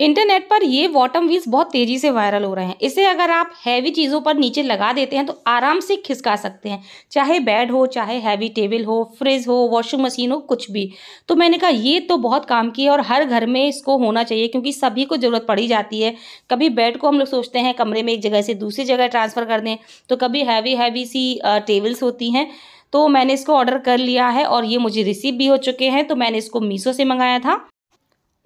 internet पर ये वॉटम wheels बहुत तेज़ी से वायरल हो रहे हैं इसे अगर आप हैवी चीज़ों पर नीचे लगा देते हैं तो आराम से खिसका सकते हैं चाहे बेड हो चाहे हैवी टेबल हो फ्रिज हो वॉशिंग मशीन हो कुछ भी तो मैंने कहा ये तो बहुत काम की है और हर घर में इसको होना चाहिए क्योंकि सभी को ज़रूरत पड़ी जाती है कभी बेड को हम लोग सोचते हैं कमरे में एक जगह से दूसरी जगह ट्रांसफ़र कर दें तो कभी हैवी हैवी सी टेबल्स होती हैं तो मैंने इसको ऑर्डर कर लिया है और ये मुझे रिसीव भी हो चुके हैं तो मैंने इसको मीशो से मंगाया था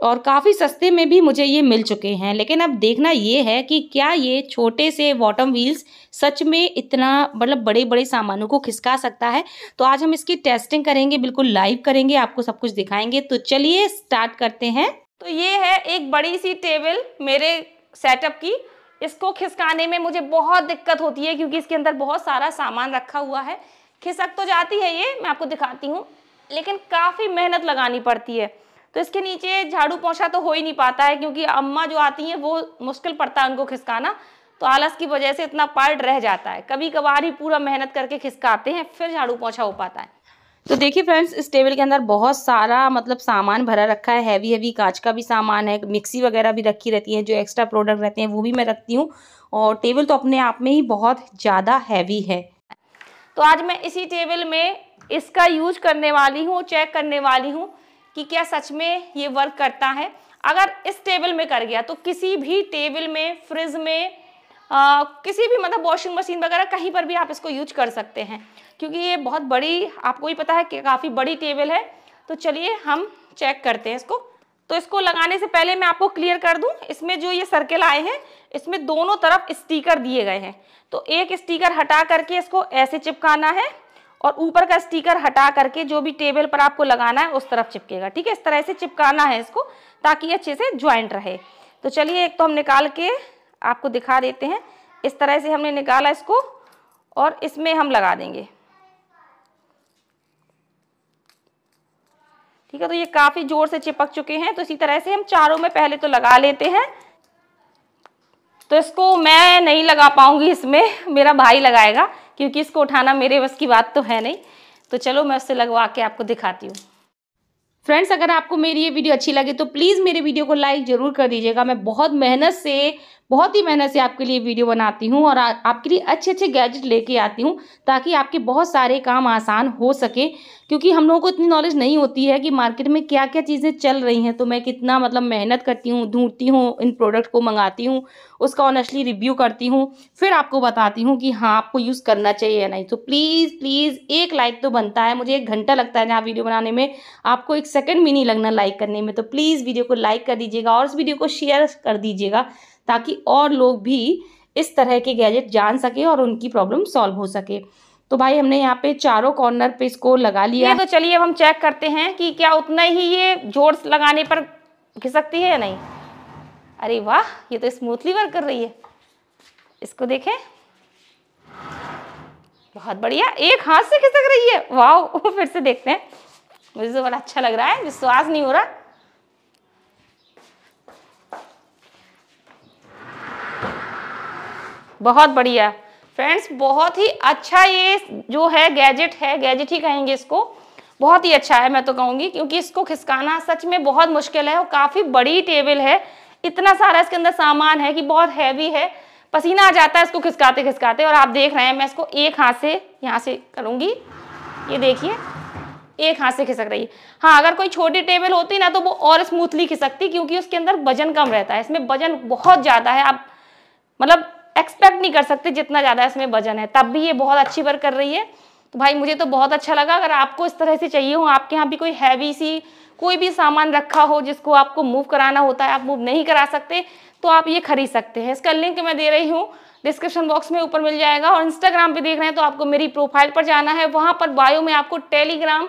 और काफ़ी सस्ते में भी मुझे ये मिल चुके हैं लेकिन अब देखना ये है कि क्या ये छोटे से बॉटम व्हील्स सच में इतना मतलब बड़े बड़े सामानों को खिसका सकता है तो आज हम इसकी टेस्टिंग करेंगे बिल्कुल लाइव करेंगे आपको सब कुछ दिखाएंगे तो चलिए स्टार्ट करते हैं तो ये है एक बड़ी सी टेबल मेरे सेटअप की इसको खिसकाने में मुझे बहुत दिक्कत होती है क्योंकि इसके अंदर बहुत सारा सामान रखा हुआ है खिसक तो जाती है ये मैं आपको दिखाती हूँ लेकिन काफ़ी मेहनत लगानी पड़ती है तो इसके नीचे झाड़ू पोछा तो हो ही नहीं पाता है क्योंकि अम्मा जो आती हैं वो मुश्किल पड़ता है उनको खिसकाना तो आलस की वजह से इतना पार्ट रह जाता है कभी कभार ही पूरा मेहनत करके खिसकाते हैं फिर झाड़ू पोछा हो पाता है तो देखिए फ्रेंड्स इस टेबल के अंदर बहुत सारा मतलब सामान भरा रखा है हैवी हैवी कांच का भी सामान है मिक्सी वगैरह भी रखी रहती है जो एक्स्ट्रा प्रोडक्ट रहते हैं वो भी मैं रखती हूँ और टेबल तो अपने आप में ही बहुत ज़्यादा हैवी है तो आज मैं इसी टेबल में इसका यूज करने वाली हूँ चेक करने वाली हूँ कि क्या सच में ये वर्क करता है अगर इस टेबल में कर गया तो किसी भी टेबल में फ्रिज में आ, किसी भी मतलब वॉशिंग मशीन वगैरह कहीं पर भी आप इसको यूज कर सकते हैं क्योंकि ये बहुत बड़ी आपको ही पता है कि काफ़ी बड़ी टेबल है तो चलिए हम चेक करते हैं इसको तो इसको लगाने से पहले मैं आपको क्लियर कर दूं इसमें जो ये सर्किल आए हैं इसमें दोनों तरफ स्टिकर दिए गए हैं तो एक स्टिकर हटा करके इसको ऐसे चिपकाना है और ऊपर का स्टिकर हटा करके जो भी टेबल पर आपको लगाना है उस तरफ चिपकेगा ठीक है इस तरह से चिपकाना है इसको ताकि अच्छे से ज्वाइंट रहे तो चलिए एक तो हम निकाल के आपको दिखा देते हैं इस तरह से हमने निकाला इसको और इसमें हम लगा देंगे ठीक है तो ये काफ़ी ज़ोर से चिपक चुके हैं तो इसी तरह से हम चारों में पहले तो लगा लेते हैं तो इसको मैं नहीं लगा पाऊंगी इसमें मेरा भाई लगाएगा क्योंकि इसको उठाना मेरे बस की बात तो है नहीं तो चलो मैं उससे लगवा के आपको दिखाती हूँ फ्रेंड्स अगर आपको मेरी ये वीडियो अच्छी लगे तो प्लीज़ मेरे वीडियो को लाइक ज़रूर कर दीजिएगा मैं बहुत मेहनत से बहुत ही मेहनत से आपके लिए वीडियो बनाती हूँ और आपके लिए अच्छे अच्छे गैजेट लेके आती हूँ ताकि आपके बहुत सारे काम आसान हो सके क्योंकि हम लोगों को इतनी नॉलेज नहीं होती है कि मार्केट में क्या क्या चीज़ें चल रही हैं तो मैं कितना मतलब मेहनत करती हूँ ढूंढती हूँ इन प्रोडक्ट को मंगाती हूँ उसका ऑनेस्टली रिव्यू करती हूँ फिर आपको बताती हूँ कि हाँ आपको यूज़ करना चाहिए या नहीं तो प्लीज़ प्लीज़ एक लाइक तो बनता है मुझे एक घंटा लगता है जहाँ वीडियो बनाने में आपको एक सेकेंड भी नहीं लगना लाइक करने में तो प्लीज़ वीडियो को लाइक कर दीजिएगा और उस वीडियो को शेयर कर दीजिएगा ताकि और लोग भी इस तरह के गैजेट जान सके और उनकी प्रॉब्लम सॉल्व हो सके तो भाई हमने यहाँ पे चारों कॉर्नर पे इसको लगा लिया तो चलिए अब हम चेक करते हैं कि क्या उतना ही ये जोर लगाने पर घिसकती है या नहीं अरे वाह ये तो स्मूथली वर्क कर रही है इसको देखें बहुत बढ़िया एक हाथ से खिसक रही है वाह फिर से देखते हैं मुझे तो बड़ा अच्छा लग रहा है विश्वास नहीं हो रहा बहुत बढ़िया फ्रेंड्स बहुत ही अच्छा ये जो है गैजेट है गैजेट ही कहेंगे इसको बहुत ही अच्छा है मैं तो कहूँगी क्योंकि इसको खिसकाना सच में बहुत मुश्किल है और काफ़ी बड़ी टेबल है इतना सारा इसके अंदर सामान है कि बहुत हैवी है पसीना आ जाता है इसको खिसकाते खिसकाते और आप देख रहे हैं मैं इसको एक हाथ से यहाँ से करूँगी ये देखिए एक हाथ से खिसक रही है हाँ अगर कोई छोटी टेबल होती ना तो वो और स्मूथली खिसकती क्योंकि उसके अंदर वजन कम रहता है इसमें वजन बहुत ज़्यादा है आप मतलब एक्सपेक्ट नहीं कर सकते जितना ज़्यादा इसमें वजन है तब भी ये बहुत अच्छी वर्क कर रही है तो भाई मुझे तो बहुत अच्छा लगा अगर आपको इस तरह से चाहिए हो आपके यहाँ भी कोई हैवी सी कोई भी सामान रखा हो जिसको आपको मूव कराना होता है आप मूव नहीं करा सकते तो आप ये खरीद सकते हैं इसका लिंक मैं दे रही हूँ डिस्क्रिप्शन बॉक्स में ऊपर मिल जाएगा और इंस्टाग्राम पे देख रहे हैं तो आपको मेरी प्रोफाइल पर जाना है वहाँ पर बायो में आपको टेलीग्राम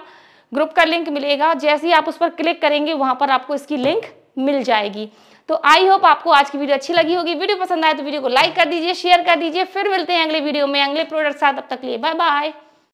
ग्रुप का लिंक मिलेगा जैसे ही आप उस पर क्लिक करेंगे वहाँ पर आपको इसकी लिंक मिल जाएगी तो आई होप आपको आज की वीडियो अच्छी लगी होगी वीडियो पसंद आए तो वीडियो को लाइक कर दीजिए शेयर कर दीजिए फिर मिलते हैं अगले वीडियो में अगले प्रोडक्ट साथ अब तक लिए बाय बाय